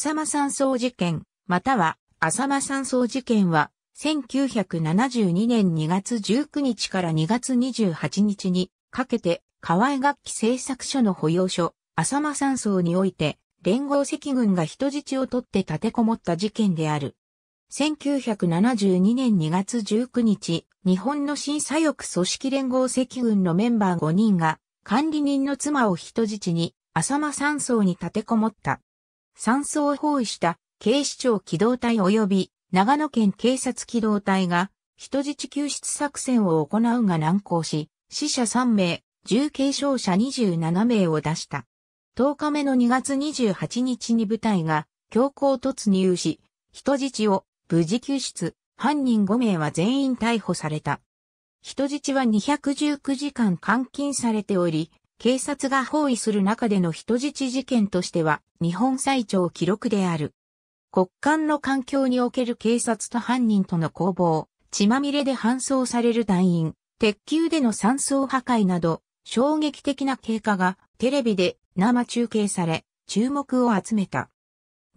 浅間山荘事件、または浅間山荘事件は、1972年2月19日から2月28日にかけて、河合楽器製作所の保養所、浅間山荘において、連合赤軍が人質を取って立てこもった事件である。1972年2月19日、日本の新左翼組織連合赤軍のメンバー5人が、管理人の妻を人質に、浅間山荘に立てこもった。山荘を包囲した警視庁機動隊及び長野県警察機動隊が人質救出作戦を行うが難航し、死者3名、重軽傷者27名を出した。10日目の2月28日に部隊が強行突入し、人質を無事救出、犯人5名は全員逮捕された。人質は219時間監禁されており、警察が包囲する中での人質事件としては日本最長記録である。国間の環境における警察と犯人との攻防、血まみれで搬送される団員、鉄球での山荘破壊など、衝撃的な経過がテレビで生中継され、注目を集めた。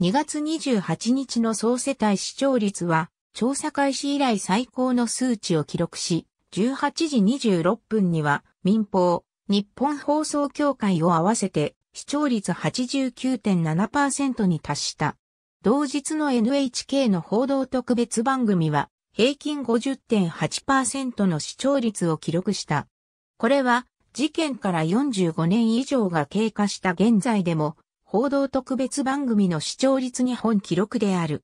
2月28日の総世帯視聴率は、調査開始以来最高の数値を記録し、18時26分には民放、日本放送協会を合わせて視聴率89.7%に達した。同日の NHK の報道特別番組は平均50.8%の視聴率を記録した。これは事件から45年以上が経過した現在でも報道特別番組の視聴率日本記録である。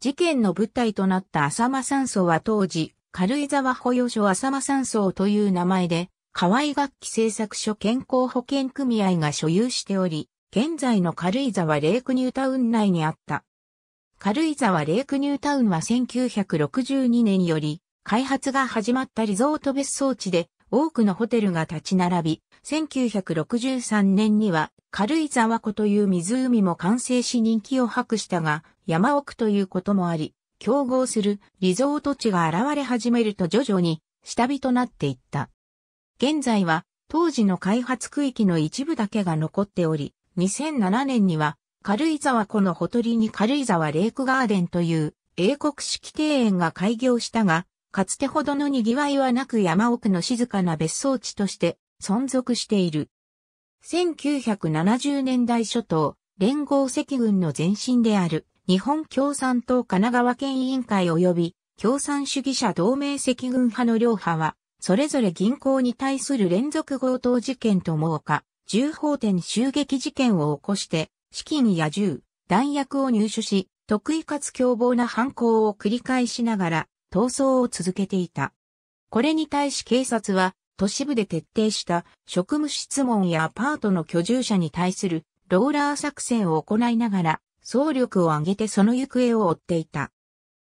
事件の舞台となった浅間山荘は当時、軽井沢保養所浅間山荘という名前で河合楽器製作所健康保険組合が所有しており、現在の軽井沢レイクニュータウン内にあった。軽井沢レイクニュータウンは1962年より開発が始まったリゾート別荘地で多くのホテルが立ち並び、1963年には軽井沢湖という湖も完成し人気を博したが、山奥ということもあり、競合するリゾート地が現れ始めると徐々に下火となっていった。現在は当時の開発区域の一部だけが残っており、2007年には軽井沢湖のほとりに軽井沢レイクガーデンという英国式庭園が開業したが、かつてほどの賑わいはなく山奥の静かな別荘地として存続している。1970年代初頭、連合赤軍の前身である日本共産党神奈川県委員会及び共産主義者同盟赤軍派の両派はそれぞれ銀行に対する連続強盗事件ともうか、銃砲店襲撃事件を起こして、資金や銃、弾薬を入手し、得意かつ凶暴な犯行を繰り返しながら、逃走を続けていた。これに対し警察は、都市部で徹底した職務質問やアパートの居住者に対するローラー作戦を行いながら、総力を挙げてその行方を追っていた。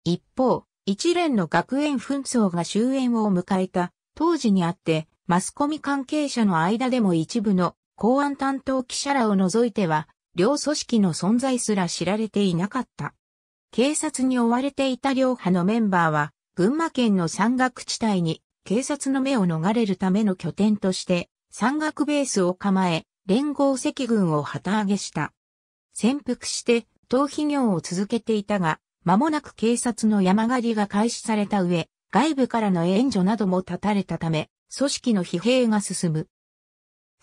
一方、一連の学園紛争が終焉を迎えた当時にあって、マスコミ関係者の間でも一部の公安担当記者らを除いては、両組織の存在すら知られていなかった。警察に追われていた両派のメンバーは、群馬県の山岳地帯に警察の目を逃れるための拠点として、山岳ベースを構え、連合赤軍を旗揚げした。潜伏して、逃避業を続けていたが、間もなく警察の山狩りが開始された上、外部からの援助なども断たれたため、組織の疲弊が進む。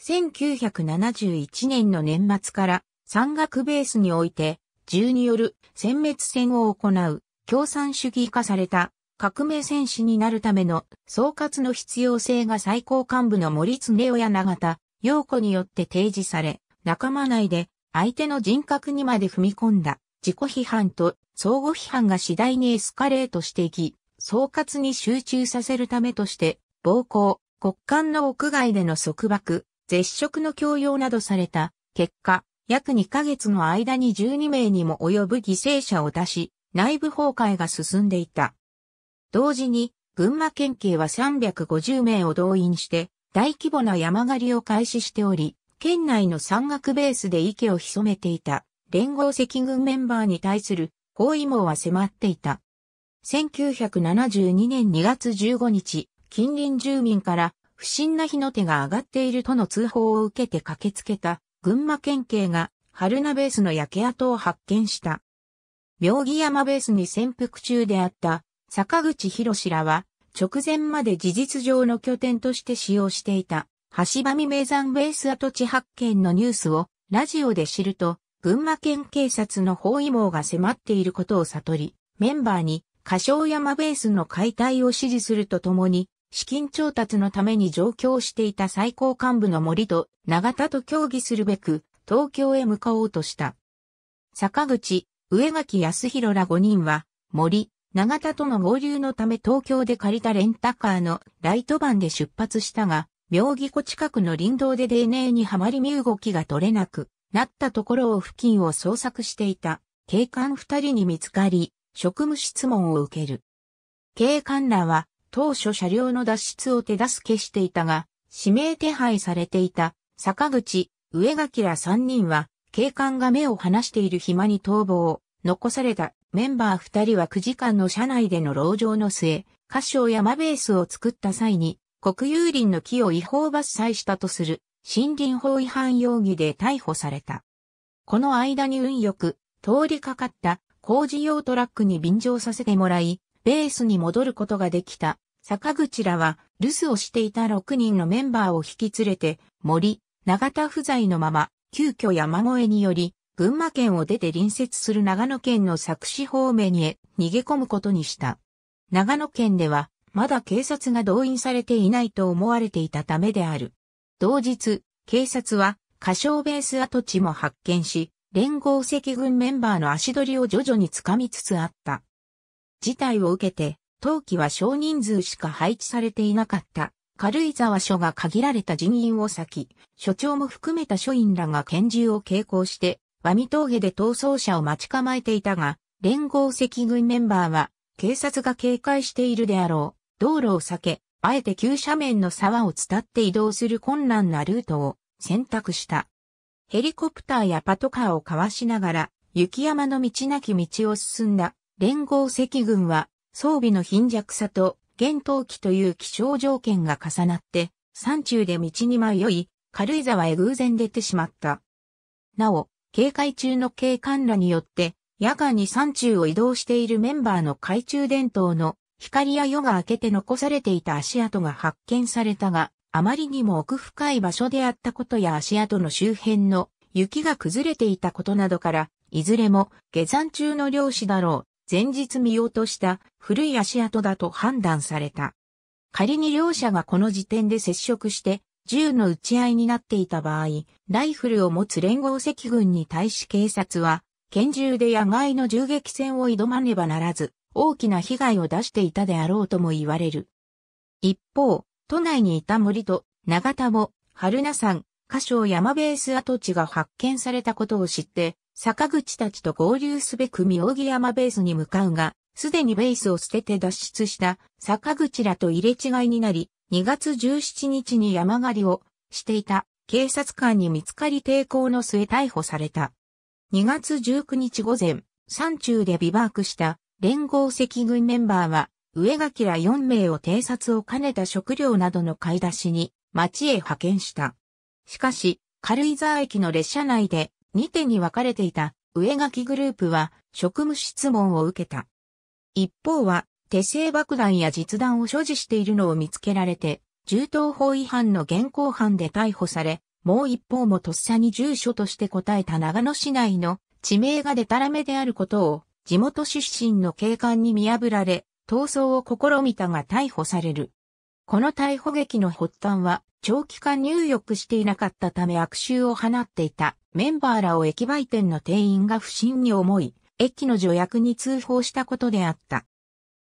1971年の年末から山岳ベースにおいて、銃による殲滅戦を行う共産主義化された革命戦士になるための総括の必要性が最高幹部の森常夫や永田、陽子によって提示され、仲間内で相手の人格にまで踏み込んだ自己批判と相互批判が次第にエスカレートしていき、総括に集中させるためとして、暴行、国間の屋外での束縛、絶食の強要などされた結果、約2ヶ月の間に12名にも及ぶ犠牲者を出し、内部崩壊が進んでいた。同時に、群馬県警は350名を動員して、大規模な山狩りを開始しており、県内の山岳ベースで池を潜めていた連合赤軍メンバーに対する包囲網は迫っていた。1972年2月15日、近隣住民から不審な火の手が上がっているとの通報を受けて駆けつけた群馬県警が春名ベースの焼け跡を発見した。妙義山ベースに潜伏中であった坂口博士らは直前まで事実上の拠点として使用していた橋場見名山ベース跡地発見のニュースをラジオで知ると群馬県警察の包囲網が迫っていることを悟りメンバーに歌唱山ベースの解体を指示するとともに、資金調達のために上京していた最高幹部の森と永田と協議するべく、東京へ向かおうとした。坂口、上垣康弘ら5人は、森、長田との合流のため東京で借りたレンタカーのライトバンで出発したが、妙義湖近くの林道で泥泞にはまり身動きが取れなくなったところを付近を捜索していた警官二人に見つかり、職務質問を受ける。警官らは当初車両の脱出を手助けしていたが、指名手配されていた坂口、上垣ら3人は警官が目を離している暇に逃亡。残されたメンバー2人は9時間の車内での牢上の末、歌唱山ベースを作った際に国有林の木を違法伐採したとする森林法違反容疑で逮捕された。この間に運よく通りかかった工事用トラックに便乗させてもらい、ベースに戻ることができた。坂口らは、留守をしていた6人のメンバーを引き連れて、森、長田不在のまま、急遽山越えにより、群馬県を出て隣接する長野県の佐久市方面へ逃げ込むことにした。長野県では、まだ警察が動員されていないと思われていたためである。同日、警察は、歌唱ベース跡地も発見し、連合赤軍メンバーの足取りを徐々に掴みつつあった。事態を受けて、当期は少人数しか配置されていなかった。軽井沢署が限られた人員を割き、署長も含めた署員らが拳銃を携行して、和見峠で逃走者を待ち構えていたが、連合赤軍メンバーは、警察が警戒しているであろう、道路を避け、あえて急斜面の沢を伝って移動する困難なルートを選択した。ヘリコプターやパトカーをかわしながら、雪山の道なき道を進んだ連合赤軍は、装備の貧弱さと、厳冬期という気象条件が重なって、山中で道に迷い、軽井沢へ偶然出てしまった。なお、警戒中の警官らによって、夜間に山中を移動しているメンバーの懐中電灯の光や夜が明けて残されていた足跡が発見されたが、あまりにも奥深い場所であったことや足跡の周辺の雪が崩れていたことなどから、いずれも下山中の漁師だろう、前日見落とした古い足跡だと判断された。仮に両者がこの時点で接触して銃の撃ち合いになっていた場合、ライフルを持つ連合赤軍に対し警察は、拳銃で野外の銃撃戦を挑まねばならず、大きな被害を出していたであろうとも言われる。一方、都内にいた森と長田も春名山、歌唱山ベース跡地が発見されたことを知って、坂口たちと合流すべく妙義山ベースに向かうが、すでにベースを捨てて脱出した坂口らと入れ違いになり、2月17日に山狩りをしていた警察官に見つかり抵抗の末逮捕された。2月19日午前、山中でビバークした連合赤軍メンバーは上垣ら4名を偵察を兼ねた食料などの買い出しに町へ派遣した。しかし、軽井沢駅の列車内で2手に分かれていた上垣グループは職務質問を受けた。一方は手製爆弾や実弾を所持しているのを見つけられて、銃刀法違反の現行犯で逮捕され、もう一方もとっさに住所として答えた長野市内の地名がデタラメであることを地元出身の警官に見破られ、逃走を試みたが逮捕される。この逮捕劇の発端は、長期間入浴していなかったため悪臭を放っていたメンバーらを駅売店の店員が不審に思い、駅の助役に通報したことであった。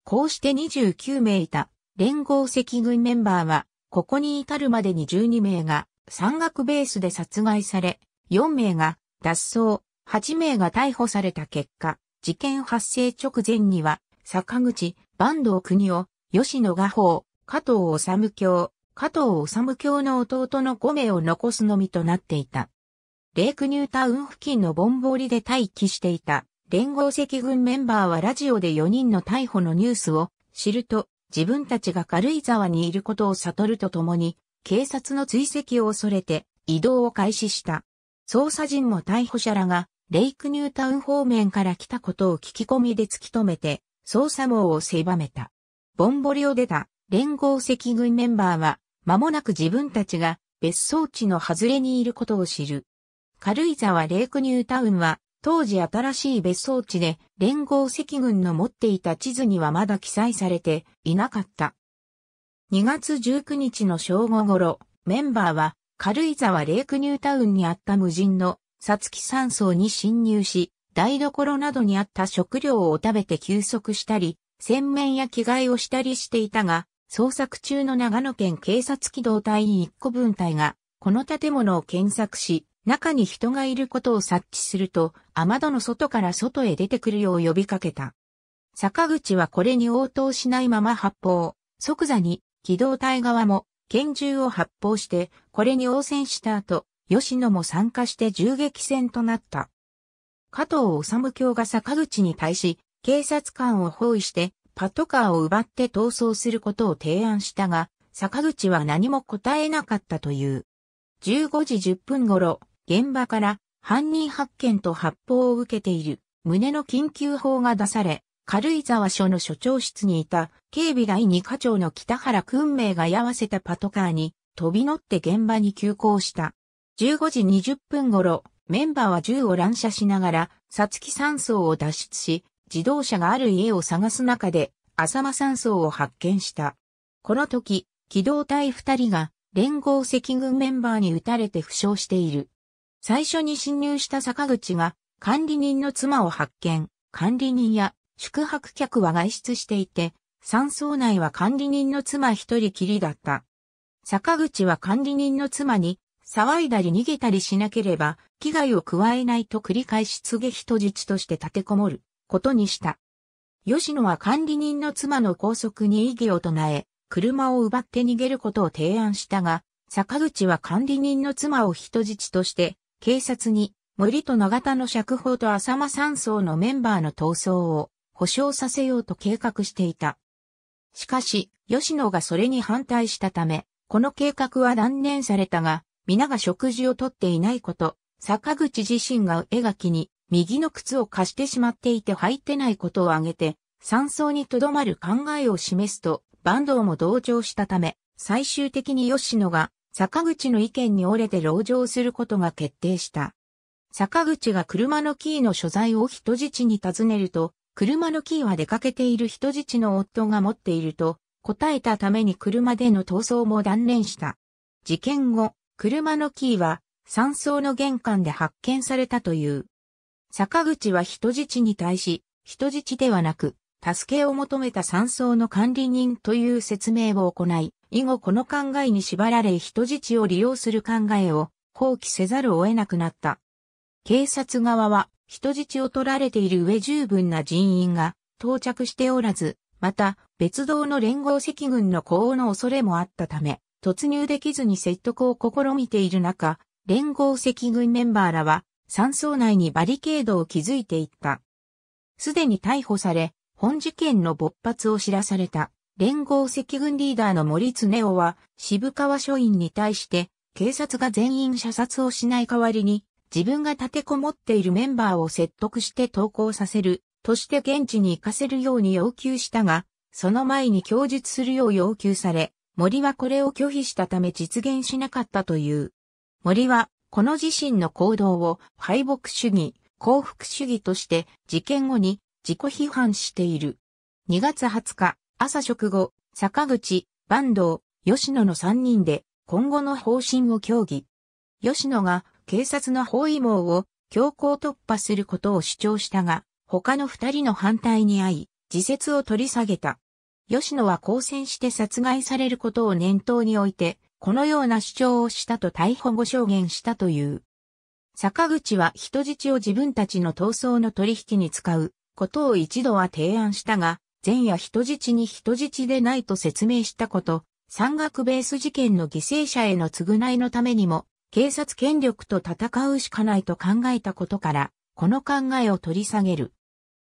こうして29名いた連合赤軍メンバーは、ここに至るまでに12名が山岳ベースで殺害され、4名が脱走、8名が逮捕された結果、事件発生直前には坂口、坂東国夫、吉野画法、加藤治教、加藤治教の弟の5名を残すのみとなっていた。レイクニュータウン付近のボンボリで待機していた連合赤軍メンバーはラジオで4人の逮捕のニュースを知ると自分たちが軽井沢にいることを悟るとともに警察の追跡を恐れて移動を開始した。捜査陣も逮捕者らがレイクニュータウン方面から来たことを聞き込みで突き止めて捜査網を狭めた。ボンボリを出た連合赤軍メンバーは、間もなく自分たちが別荘地の外れにいることを知る。軽井沢レイクニュータウンは、当時新しい別荘地で連合赤軍の持っていた地図にはまだ記載されていなかった。2月19日の正午頃、メンバーは軽井沢レイクニュータウンにあった無人のサツキ山荘に侵入し、台所などにあった食料を食べて休息したり、洗面や着替えをしたりしていたが、捜索中の長野県警察機動隊1個分隊が、この建物を検索し、中に人がいることを察知すると、雨戸の外から外へ出てくるよう呼びかけた。坂口はこれに応答しないまま発砲。即座に、機動隊側も、拳銃を発砲して、これに応戦した後、吉野も参加して銃撃戦となった。加藤治教が坂口に対し、警察官を包囲して、パトカーを奪って逃走することを提案したが、坂口は何も答えなかったという。15時10分頃、現場から犯人発見と発砲を受けている胸の緊急法が出され、軽井沢署の署長室にいた警備第二課長の北原訓明が居合わせたパトカーに飛び乗って現場に急行した。15時20分頃、メンバーは銃を乱射しながら、サツキ山荘を脱出し、自動車がある家を探す中で、浅間山荘を発見した。この時、機動隊二人が連合赤軍メンバーに撃たれて負傷している。最初に侵入した坂口が管理人の妻を発見、管理人や宿泊客は外出していて、山荘内は管理人の妻一人きりだった。坂口は管理人の妻に騒いだり逃げたりしなければ、危害を加えないと繰り返し告げ人質として立てこもることにした。吉野は管理人の妻の拘束に異議を唱え、車を奪って逃げることを提案したが、坂口は管理人の妻を人質として、警察に森と長田の釈放と浅間山荘のメンバーの逃走を保障させようと計画していた。しかし、吉野がそれに反対したため、この計画は断念されたが、皆が食事をとっていないこと、坂口自身が絵描きに右の靴を貸してしまっていて履いてないことを挙げて、山荘にとどまる考えを示すと、坂東も同情したため、最終的に吉野が坂口の意見に折れて籠城することが決定した。坂口が車のキーの所在を人質に尋ねると、車のキーは出かけている人質の夫が持っていると、答えたために車での逃走も断念した。事件後、車のキーは山荘の玄関で発見されたという。坂口は人質に対し、人質ではなく、助けを求めた山荘の管理人という説明を行い、以後この考えに縛られ人質を利用する考えを放棄せざるを得なくなった。警察側は人質を取られている上十分な人員が到着しておらず、また別動の連合赤軍の高応の恐れもあったため、突入できずに説得を試みている中、連合赤軍メンバーらは山荘内にバリケードを築いていった。すでに逮捕され、本事件の勃発を知らされた連合赤軍リーダーの森常夫は渋川署員に対して警察が全員射殺をしない代わりに自分が立てこもっているメンバーを説得して投降させるとして現地に行かせるように要求したが、その前に供述するよう要求され、森はこれを拒否したため実現しなかったという。森は、この自身の行動を敗北主義、幸福主義として事件後に自己批判している。2月20日、朝食後、坂口、坂東、吉野の3人で今後の方針を協議。吉野が警察の包囲網を強行突破することを主張したが、他の二人の反対に遭い、自説を取り下げた。吉野は交戦して殺害されることを念頭に置いて、このような主張をしたと逮捕後証言したという。坂口は人質を自分たちの闘争の取引に使うことを一度は提案したが、前夜人質に人質でないと説明したこと、山岳ベース事件の犠牲者への償いのためにも、警察権力と戦うしかないと考えたことから、この考えを取り下げる。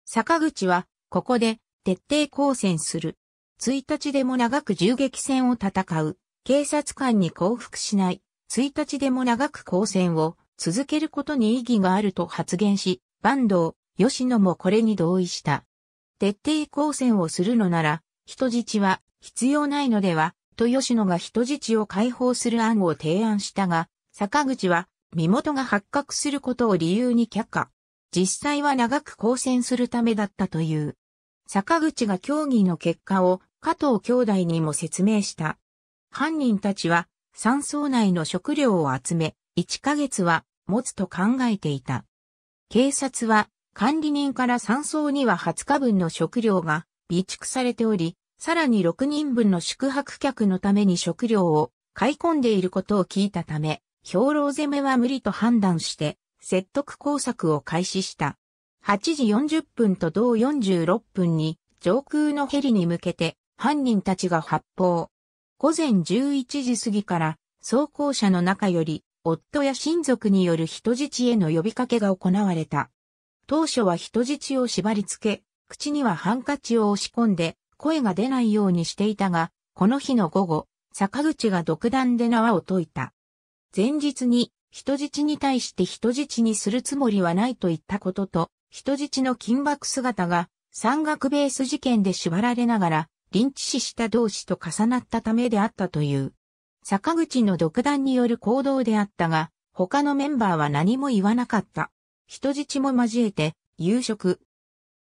坂口は、ここで、徹底抗戦する。1日でも長く銃撃戦を戦う、警察官に降伏しない、1日でも長く抗戦を続けることに意義があると発言し、坂東、吉野もこれに同意した。徹底抗戦をするのなら、人質は必要ないのでは、と吉野が人質を解放する案を提案したが、坂口は身元が発覚することを理由に却下。実際は長く抗戦するためだったという。坂口が協議の結果を加藤兄弟にも説明した。犯人たちは山荘内の食料を集め、1ヶ月は持つと考えていた。警察は管理人から山荘には20日分の食料が備蓄されており、さらに6人分の宿泊客のために食料を買い込んでいることを聞いたため、兵糧攻めは無理と判断して、説得工作を開始した。8時40分と同46分に上空のヘリに向けて犯人たちが発砲。午前11時過ぎから装甲車の中より夫や親族による人質への呼びかけが行われた。当初は人質を縛り付け、口にはハンカチを押し込んで声が出ないようにしていたが、この日の午後、坂口が独断で縄を解いた。前日に人質に対して人質にするつもりはないと言ったことと、人質の金箔姿が山岳ベース事件で縛られながら臨地死した同士と重なったためであったという。坂口の独断による行動であったが、他のメンバーは何も言わなかった。人質も交えて、夕食。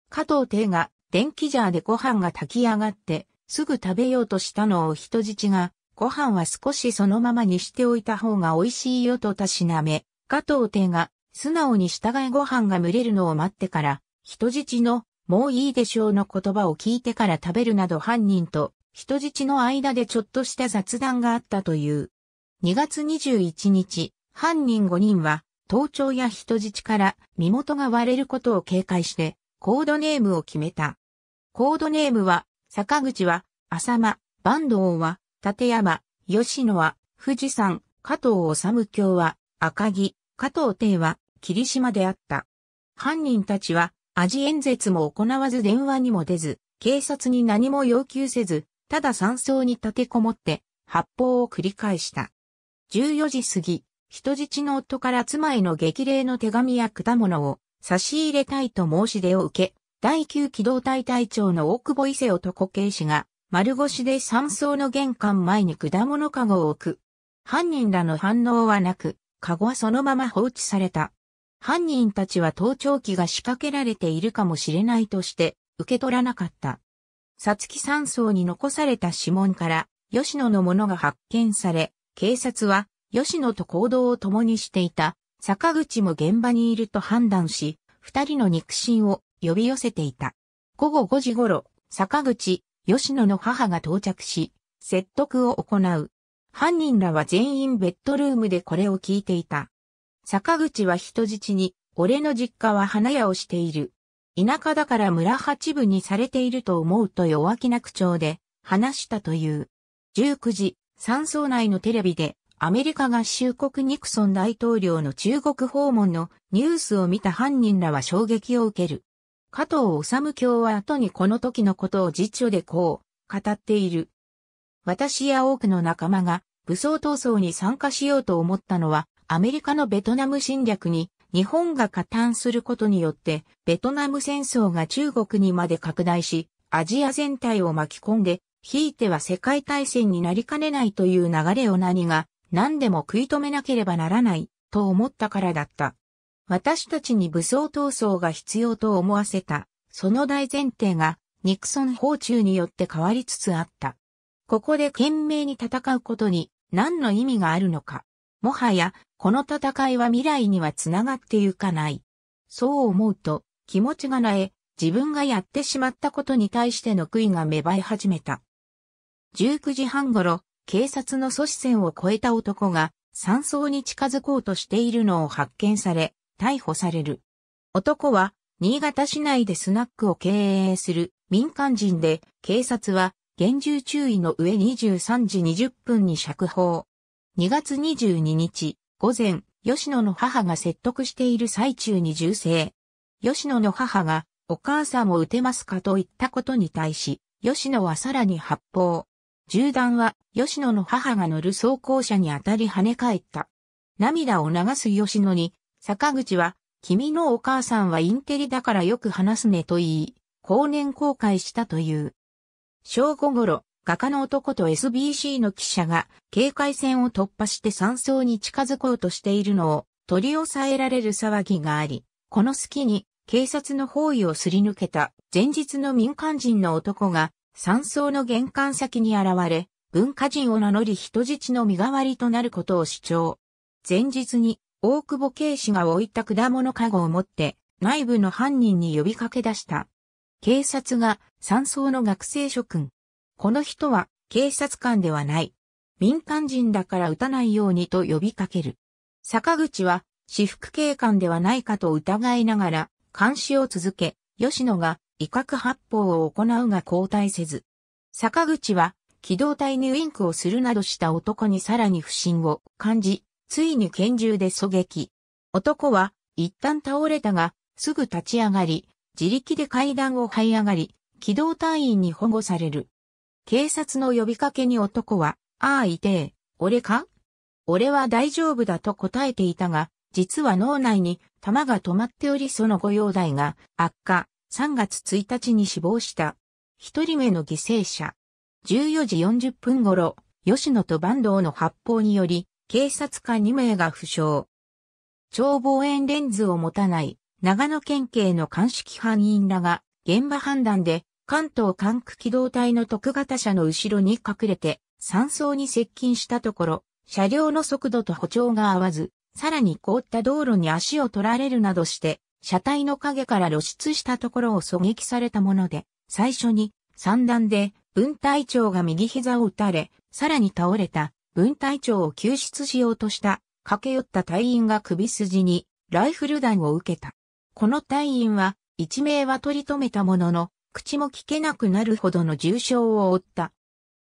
加藤帝が電気ジャーでご飯が炊き上がって、すぐ食べようとしたのを人質が、ご飯は少しそのままにしておいた方が美味しいよとたしなめ、加藤帝が素直に従いご飯が蒸れるのを待ってから、人質のもういいでしょうの言葉を聞いてから食べるなど犯人と人質の間でちょっとした雑談があったという。2月21日、犯人5人は盗聴や人質から身元が割れることを警戒してコードネームを決めた。コードネームは坂口は浅間、坂東は立山、吉野は富士山、加藤治京は赤木、加藤帝は霧島であった。犯人たちは味演説も行わず電話にも出ず、警察に何も要求せず、ただ山荘に立てこもって発砲を繰り返した。14時過ぎ、人質の夫から妻への激励の手紙や果物を差し入れたいと申し出を受け、第9機動隊隊長の大久保伊勢男警視が丸腰で山荘の玄関前に果物かごを置く。犯人らの反応はなく、かごはそのまま放置された。犯人たちは盗聴器が仕掛けられているかもしれないとして受け取らなかった。さつき山荘に残された指紋から吉野のものが発見され、警察は吉野と行動を共にしていた坂口も現場にいると判断し、二人の肉親を呼び寄せていた。午後5時頃、坂口、吉野の母が到着し、説得を行う。犯人らは全員ベッドルームでこれを聞いていた。坂口は人質に、俺の実家は花屋をしている。田舎だから村八分にされていると思うと弱気な口調で話したという。19時、山荘内のテレビでアメリカ合衆国ニクソン大統領の中国訪問のニュースを見た犯人らは衝撃を受ける。加藤治教は後にこの時のことを実書でこう語っている。私や多くの仲間が武装闘争に参加しようと思ったのはアメリカのベトナム侵略に日本が加担することによって、ベトナム戦争が中国にまで拡大し、アジア全体を巻き込んで、ひいては世界大戦になりかねないという流れを何が何でも食い止めなければならないと思ったからだった。私たちに武装闘争が必要と思わせた、その大前提がニクソン訪中によって変わりつつあった。ここで懸命に戦うことに何の意味があるのか。もはや、この戦いは未来には繋がってゆかない。そう思うと、気持ちがなえ、自分がやってしまったことに対しての悔いが芽生え始めた。19時半頃、警察の阻止線を越えた男が、山荘に近づこうとしているのを発見され、逮捕される。男は、新潟市内でスナックを経営する民間人で、警察は、厳重注意の上23時20分に釈放。2月22日、午前、吉野の母が説得している最中に銃声。吉野の母が、お母さんを撃てますかと言ったことに対し、吉野はさらに発砲。銃弾は、吉野の母が乗る装甲車に当たり跳ね返った。涙を流す吉野に、坂口は、君のお母さんはインテリだからよく話すねと言い、後年後悔したという。正午頃、画家の男と SBC の記者が警戒線を突破して山荘に近づこうとしているのを取り押さえられる騒ぎがあり、この隙に警察の包囲をすり抜けた前日の民間人の男が山荘の玄関先に現れ、文化人を名乗り人質の身代わりとなることを主張。前日に大久保警視が置いた果物かごを持って内部の犯人に呼びかけ出した。警察が山荘の学生諸君、この人は警察官ではない。民間人だから撃たないようにと呼びかける。坂口は私服警官ではないかと疑いながら監視を続け、吉野が威嚇発砲を行うが交代せず。坂口は機動隊にウインクをするなどした男にさらに不信を感じ、ついに拳銃で狙撃。男は一旦倒れたが、すぐ立ち上がり、自力で階段を這い上がり、機動隊員に保護される。警察の呼びかけに男は、ああいてえ、俺か俺は大丈夫だと答えていたが、実は脳内に弾が止まっておりその御容体が悪化、3月1日に死亡した。一人目の犠牲者。14時40分頃、吉野と坂東の発砲により、警察官2名が負傷。超望遠レンズを持たない、長野県警の鑑識班員らが、現場判断で関東管区機動隊の特型車の後ろに隠れて、山荘に接近したところ、車両の速度と歩調が合わず、さらに凍った道路に足を取られるなどして、車体の影から露出したところを狙撃されたもので、最初に、三段で、分隊長が右膝を打たれ、さらに倒れた、分隊長を救出しようとした、駆け寄った隊員が首筋に、ライフル弾を受けた。この隊員は、一命は取り留めたものの、口も聞けなくなるほどの重傷を負った。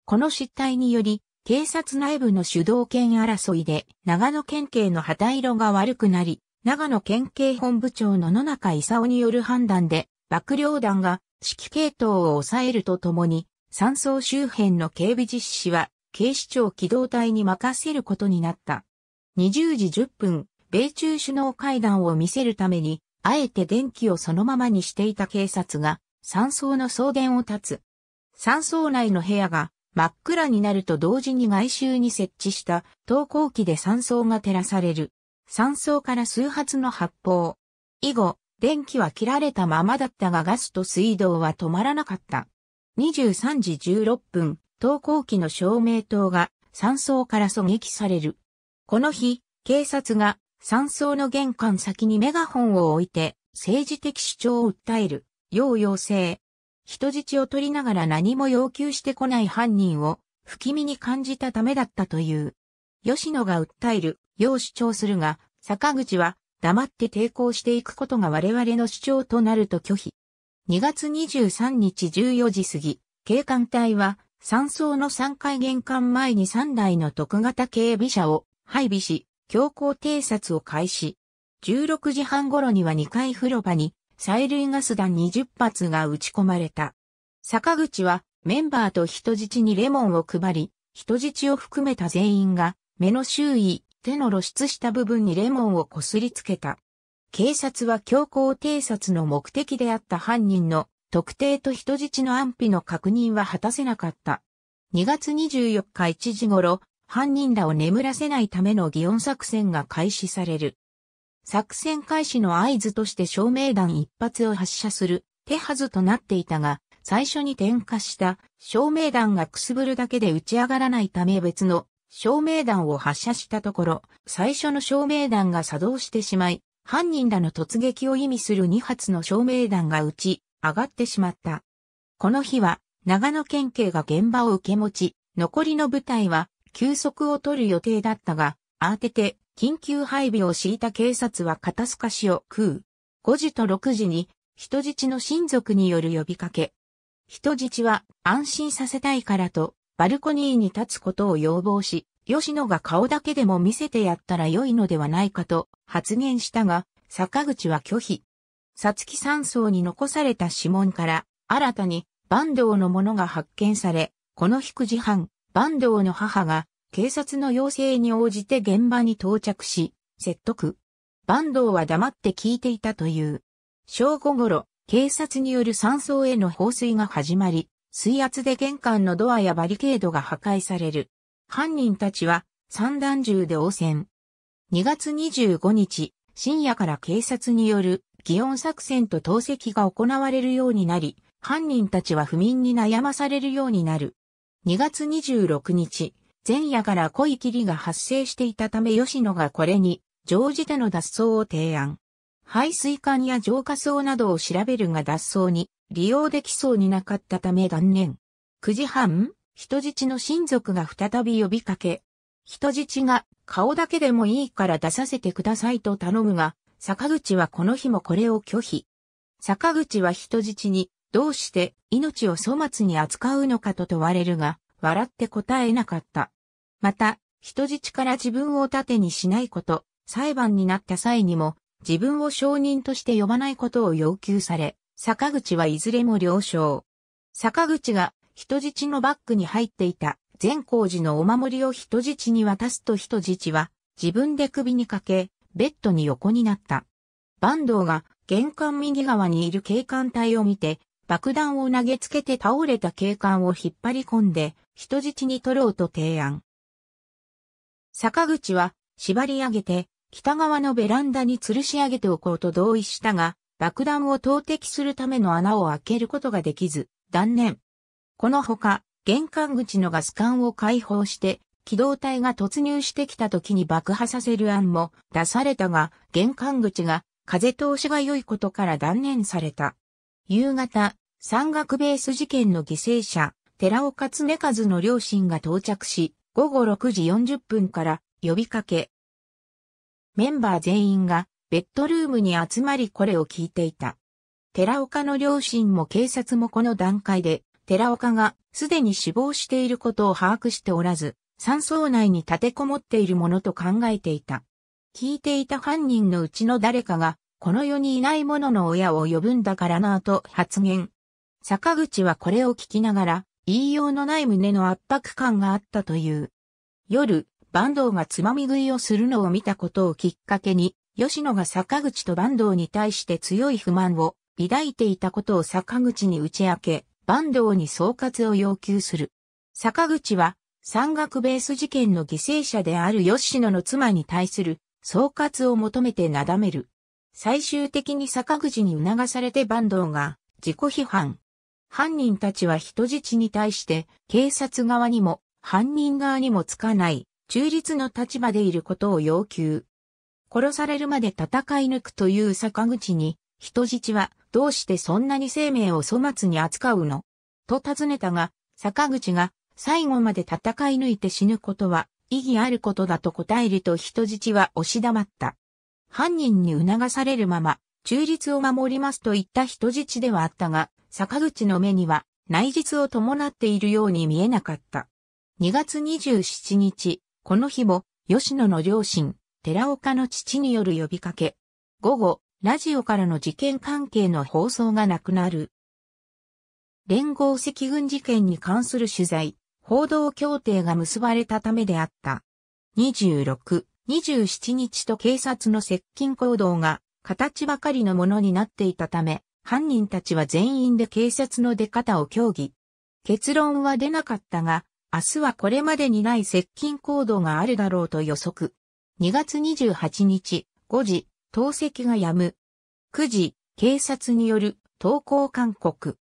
この失態により、警察内部の主導権争いで、長野県警の旗色が悪くなり、長野県警本部長の野中勲による判断で、幕僚団が指揮系統を抑えるとともに、山荘周辺の警備実施は、警視庁機動隊に任せることになった。20時10分、米中首脳会談を見せるために、あえて電気をそのままにしていた警察が、山荘の草原を立つ。山荘内の部屋が真っ暗になると同時に外周に設置した投光器で山荘が照らされる。山荘から数発の発砲。以後、電気は切られたままだったがガスと水道は止まらなかった。23時16分、投光器の照明灯が山荘から狙撃される。この日、警察が山荘の玄関先にメガホンを置いて政治的主張を訴える。要要請。人質を取りながら何も要求してこない犯人を不気味に感じたためだったという。吉野が訴える、要主張するが、坂口は黙って抵抗していくことが我々の主張となると拒否。2月23日14時過ぎ、警官隊は山荘の3階玄関前に3台の特型警備車を配備し、強行偵察を開始。16時半頃には2階風呂場に催涙ガス弾20発が撃ち込まれた。坂口はメンバーと人質にレモンを配り、人質を含めた全員が目の周囲、手の露出した部分にレモンをこすりつけた。警察は強行偵察の目的であった犯人の特定と人質の安否の確認は果たせなかった。2月24日1時頃、犯人らを眠らせないための疑音作戦が開始される。作戦開始の合図として照明弾一発を発射する手はずとなっていたが、最初に点火した照明弾がくすぶるだけで打ち上がらないため別の照明弾を発射したところ、最初の照明弾が作動してしまい、犯人らの突撃を意味する2発の照明弾が打ち上がってしまった。この日は長野県警が現場を受け持ち、残りの部隊は休息を取る予定だったが、慌てて緊急配備を敷いた警察は肩透かしを食う。5時と6時に人質の親族による呼びかけ。人質は安心させたいからとバルコニーに立つことを要望し、吉野が顔だけでも見せてやったら良いのではないかと発言したが、坂口は拒否。さつき山荘に残された指紋から新たに坂東のものが発見され、この日9時半、坂東の母が警察の要請に応じて現場に到着し、説得。坂東は黙って聞いていたという。正午頃、警察による山荘への放水が始まり、水圧で玄関のドアやバリケードが破壊される。犯人たちは散弾銃で応戦。2月25日、深夜から警察による擬音作戦と投石が行われるようになり、犯人たちは不眠に悩まされるようになる。2月26日、前夜から濃い霧が発生していたため吉野がこれに乗じての脱走を提案。排水管や浄化槽などを調べるが脱走に利用できそうになかったため断念。9時半、人質の親族が再び呼びかけ、人質が顔だけでもいいから出させてくださいと頼むが、坂口はこの日もこれを拒否。坂口は人質にどうして命を粗末に扱うのかと問われるが、笑って答えなかった。また、人質から自分を盾にしないこと、裁判になった際にも、自分を証人として呼ばないことを要求され、坂口はいずれも了承。坂口が人質のバッグに入っていた善光寺のお守りを人質に渡すと人質は自分で首にかけ、ベッドに横になった。坂東が玄関右側にいる警官隊を見て、爆弾を投げつけて倒れた警官を引っ張り込んで、人質に取ろうと提案。坂口は縛り上げて、北側のベランダに吊るし上げておこうと同意したが、爆弾を投擲するための穴を開けることができず、断念。このほか、玄関口のガス管を開放して、機動隊が突入してきた時に爆破させる案も出されたが、玄関口が風通しが良いことから断念された。夕方、山岳ベース事件の犠牲者、寺岡恒和の両親が到着し、午後6時40分から呼びかけ。メンバー全員がベッドルームに集まりこれを聞いていた。寺岡の両親も警察もこの段階で、寺岡がすでに死亡していることを把握しておらず、山荘内に立てこもっているものと考えていた。聞いていた犯人のうちの誰かが、この世にいない者の親を呼ぶんだからなぁと発言。坂口はこれを聞きながら、言いようのない胸の圧迫感があったという。夜、坂東がつまみ食いをするのを見たことをきっかけに、吉野が坂口と坂東に対して強い不満を抱いていたことを坂口に打ち明け、坂東に総括を要求する。坂口は、山岳ベース事件の犠牲者である吉野の妻に対する総括を求めてなだめる。最終的に坂口に促されて坂東が自己批判、犯人たちは人質に対して警察側にも犯人側にもつかない中立の立場でいることを要求。殺されるまで戦い抜くという坂口に人質はどうしてそんなに生命を粗末に扱うのと尋ねたが坂口が最後まで戦い抜いて死ぬことは意義あることだと答えると人質は押し黙った。犯人に促されるまま中立を守りますと言った人質ではあったが、坂口の目には内実を伴っているように見えなかった。2月27日、この日も、吉野の両親、寺岡の父による呼びかけ。午後、ラジオからの事件関係の放送がなくなる。連合赤軍事件に関する取材、報道協定が結ばれたためであった。26、27日と警察の接近行動が形ばかりのものになっていたため、犯人たちは全員で警察の出方を協議。結論は出なかったが、明日はこれまでにない接近行動があるだろうと予測。2月28日、5時、投石が止む。9時、警察による投降勧告。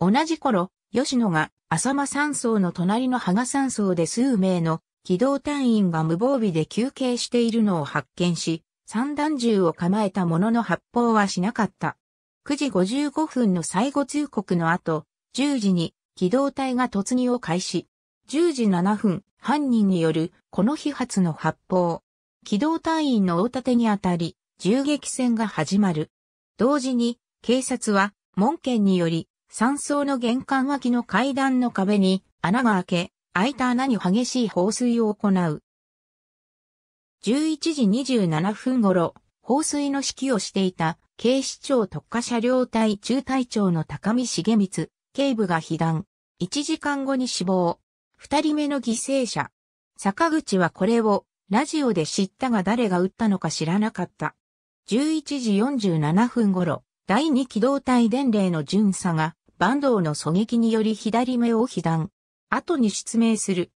同じ頃、吉野が浅間山荘の隣の芳賀山荘で数名の機動隊員が無防備で休憩しているのを発見し、散弾銃を構えたものの発砲はしなかった。9時55分の最後通告の後、10時に機動隊が突入を開始。10時7分、犯人によるこの日発の発砲。機動隊員の大盾にあたり、銃撃戦が始まる。同時に、警察は、門券により、山荘の玄関脇の階段の壁に穴が開け、開いた穴に激しい放水を行う。11時27分頃、放水の指揮をしていた警視庁特化車両隊中隊長の高見重光、警部が被弾。1時間後に死亡。2人目の犠牲者。坂口はこれをラジオで知ったが誰が撃ったのか知らなかった。11時47分頃、第2機動隊伝令の巡査が、坂東の狙撃により左目を被弾。後に失明する。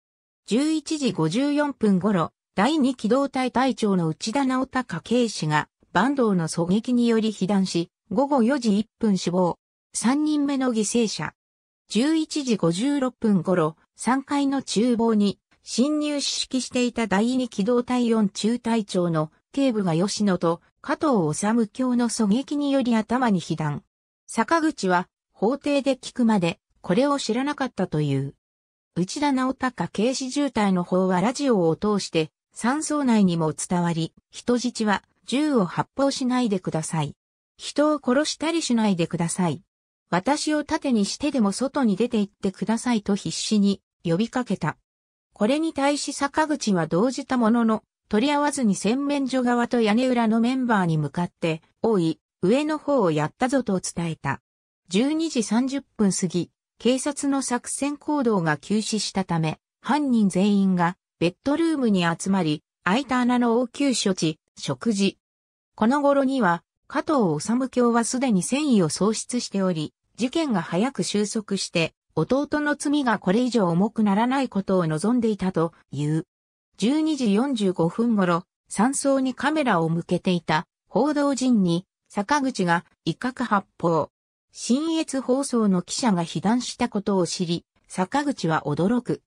11時54分頃、第2機動隊隊長の内田直隆警視が、坂東の狙撃により被弾し、午後4時1分死亡。3人目の犠牲者。11時56分頃、3階の厨房に侵入し指揮していた第二機動隊四中隊長の警部が吉野と加藤治教の狙撃により頭に被弾。坂口は法廷で聞くまでこれを知らなかったという。内田直隆警視渋滞の方はラジオを通して山荘内にも伝わり、人質は銃を発砲しないでください。人を殺したりしないでください。私を盾にしてでも外に出て行ってくださいと必死に呼びかけた。これに対し坂口は動じたものの、取り合わずに洗面所側と屋根裏のメンバーに向かって、おい、上の方をやったぞと伝えた。12時30分過ぎ、警察の作戦行動が休止したため、犯人全員がベッドルームに集まり、空いた穴の応急処置、食事。この頃には、加藤治教はすでに戦意を喪失しており、事件が早く収束して、弟の罪がこれ以上重くならないことを望んでいたという。12時45分頃、山荘にカメラを向けていた報道陣に坂口が威嚇発砲。新越放送の記者が被弾したことを知り、坂口は驚く。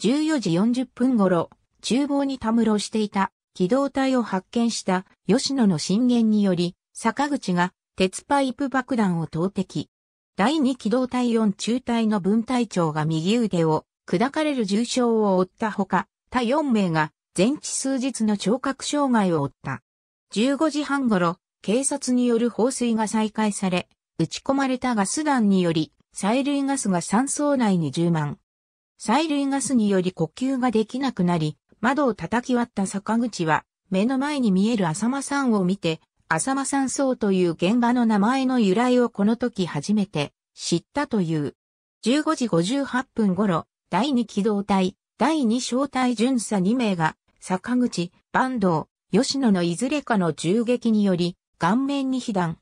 14時40分頃、厨房にたむろしていた機動隊を発見した吉野の進言により、坂口が鉄パイプ爆弾を投擲。第二機動隊四中隊の分隊長が右腕を砕かれる重傷を負ったほか、他四名が全治数日の聴覚障害を負った。15時半頃、警察による放水が再開され、撃ち込まれたガス弾により、催涙ガスが酸素内に充満。催涙ガスにより呼吸ができなくなり、窓を叩き割った坂口は、目の前に見える浅間さんを見て、浅間山荘という現場の名前の由来をこの時初めて知ったという。15時58分頃、第2機動隊、第2小隊巡査2名が、坂口、坂東、吉野のいずれかの銃撃により、顔面に被弾。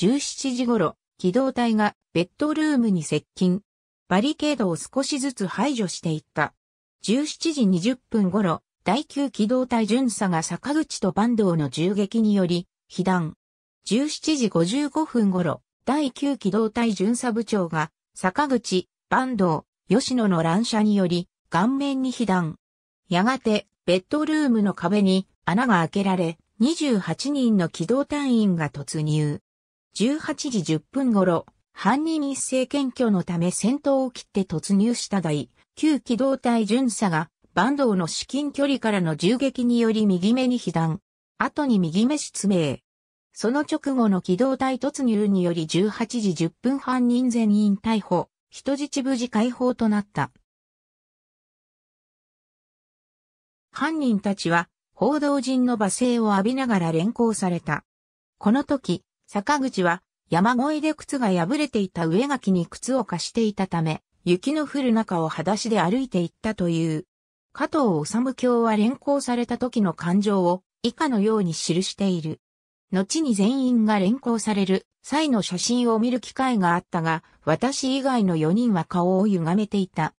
17時頃、機動隊がベッドルームに接近。バリケードを少しずつ排除していった。17時20分頃、第9機動隊巡査が坂口と坂東の銃撃により、被弾。17時55分頃、第9機動隊巡査部長が、坂口、坂東、吉野の乱射により、顔面に被弾。やがて、ベッドルームの壁に穴が開けられ、28人の機動隊員が突入。18時10分頃、犯人一斉検挙のため戦闘を切って突入した第旧機動隊巡査が、坂東の至近距離からの銃撃により右目に被弾。後に右目失明。その直後の機動隊突入により18時10分半人全員逮捕、人質無事解放となった。犯人たちは報道陣の罵声を浴びながら連行された。この時、坂口は山越えで靴が破れていた上垣に靴を貸していたため、雪の降る中を裸足で歩いていったという。加藤治教は連行された時の感情を以下のように記している。後に全員が連行される際の写真を見る機会があったが、私以外の4人は顔を歪めていた。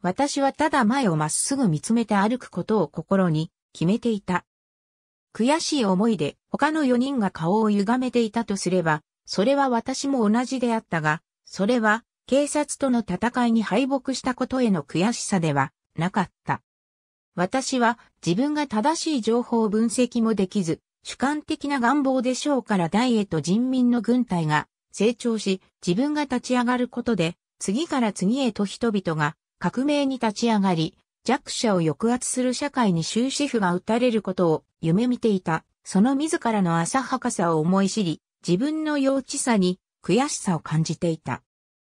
私はただ前をまっすぐ見つめて歩くことを心に決めていた。悔しい思いで他の4人が顔を歪めていたとすれば、それは私も同じであったが、それは警察との戦いに敗北したことへの悔しさではなかった。私は自分が正しい情報分析もできず、主観的な願望でしょうから大へと人民の軍隊が成長し、自分が立ち上がることで、次から次へと人々が革命に立ち上がり、弱者を抑圧する社会に終止符が打たれることを夢見ていた、その自らの浅はかさを思い知り、自分の幼稚さに悔しさを感じていた。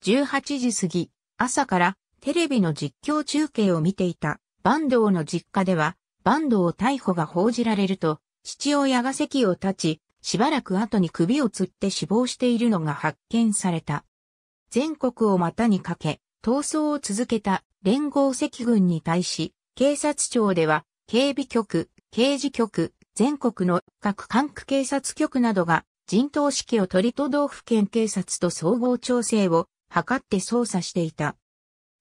18時過ぎ、朝からテレビの実況中継を見ていた、坂東の実家では、坂東逮捕が報じられると、父親が席を立ち、しばらく後に首を吊って死亡しているのが発見された。全国を股にかけ、逃走を続けた連合赤軍に対し、警察庁では、警備局、刑事局、全国の各管区警察局などが人頭指揮を取り都道府県警察と総合調整を図って操作していた。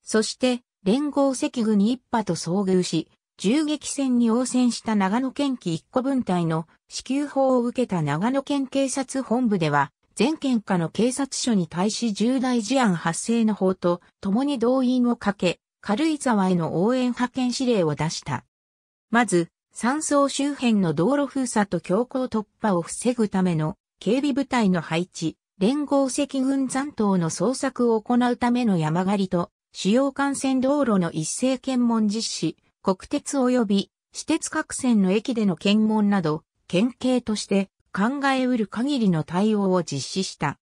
そして、連合赤軍一派と遭遇し、銃撃戦に応戦した長野県機一個分隊の支給法を受けた長野県警察本部では、全県下の警察署に対し重大事案発生の法と共に動員をかけ、軽井沢への応援派遣指令を出した。まず、山荘周辺の道路封鎖と強行突破を防ぐための警備部隊の配置、連合赤軍残党の捜索を行うための山狩りと、主要幹線道路の一斉検問実施、国鉄及び私鉄各線の駅での検問など、県警として考えうる限りの対応を実施した。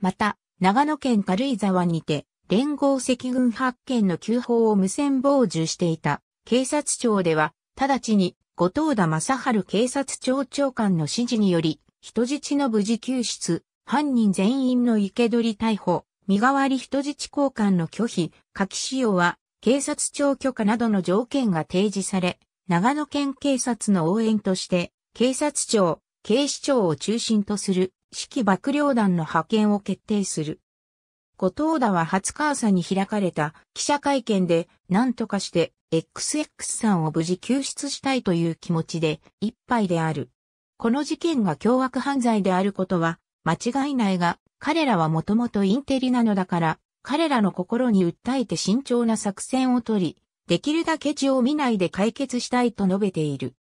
また、長野県軽井沢にて、連合赤軍発見の急報を無線傍受していた警察庁では、直ちに後藤田正春警察庁長官の指示により、人質の無事救出、犯人全員の生け捕り逮捕、身代わり人質交換の拒否、書き使用は、警察庁許可などの条件が提示され、長野県警察の応援として、警察庁、警視庁を中心とする、指揮幕僚団の派遣を決定する。後藤田は初川さに開かれた記者会見で、何とかして XX さんを無事救出したいという気持ちで一杯である。この事件が凶悪犯罪であることは間違いないが、彼らはもともとインテリなのだから、彼らの心に訴えて慎重な作戦をとり、できるだけ字を見ないで解決したいと述べている。